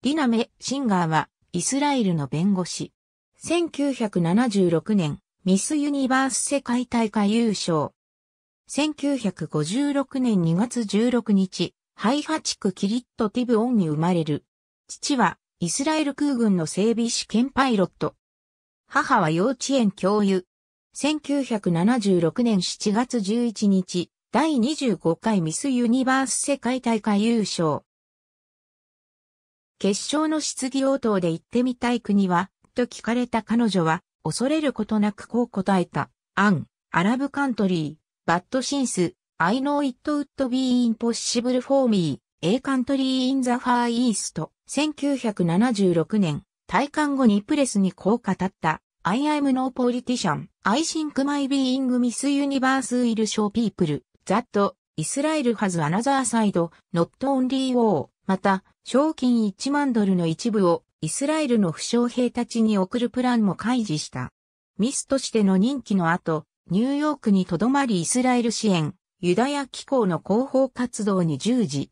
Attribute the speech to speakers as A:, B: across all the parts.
A: リナメ・シンガーは、イスラエルの弁護士。1976年、ミス・ユニバース世界大会優勝。1956年2月16日、ハイハ地区キリット・ティブ・オンに生まれる。父は、イスラエル空軍の整備試験パイロット。母は幼稚園教諭。1976年7月11日、第25回ミス・ユニバース世界大会優勝。決勝の質疑応答で行ってみたい国は、と聞かれた彼女は、恐れることなくこう答えた。アン、アラブカントリー、バッドシンス、I know it would be impossible for me, a country in the far east. 1976年、退官後にプレスにこう語った。I am no politician. I think my being Miss Universe will show people that Israel has another side, not only war. また、賞金1万ドルの一部をイスラエルの負傷兵たちに送るプランも開示した。ミスとしての任期の後、ニューヨークにとどまりイスラエル支援、ユダヤ機構の広報活動に従事。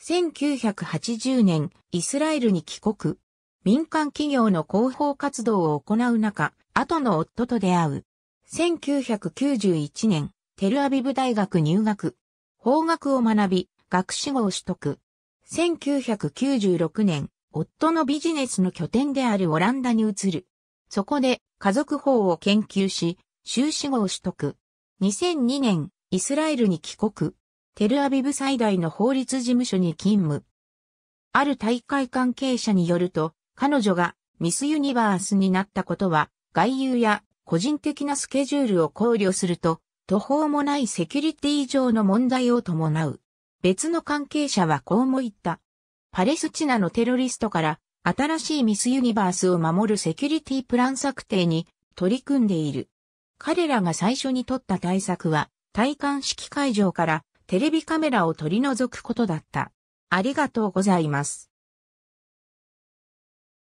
A: 1980年、イスラエルに帰国。民間企業の広報活動を行う中、後の夫と出会う。1991年、テルアビブ大学入学。法学を学び、学士号を取得。1996年、夫のビジネスの拠点であるオランダに移る。そこで家族法を研究し、修士号を取得。2002年、イスラエルに帰国。テルアビブ最大の法律事務所に勤務。ある大会関係者によると、彼女がミスユニバースになったことは、外遊や個人的なスケジュールを考慮すると、途方もないセキュリティ上の問題を伴う。別の関係者はこうも言った。パレスチナのテロリストから新しいミスユニバースを守るセキュリティプラン策定に取り組んでいる。彼らが最初に取った対策は、体感式会場からテレビカメラを取り除くことだった。ありがとうございます。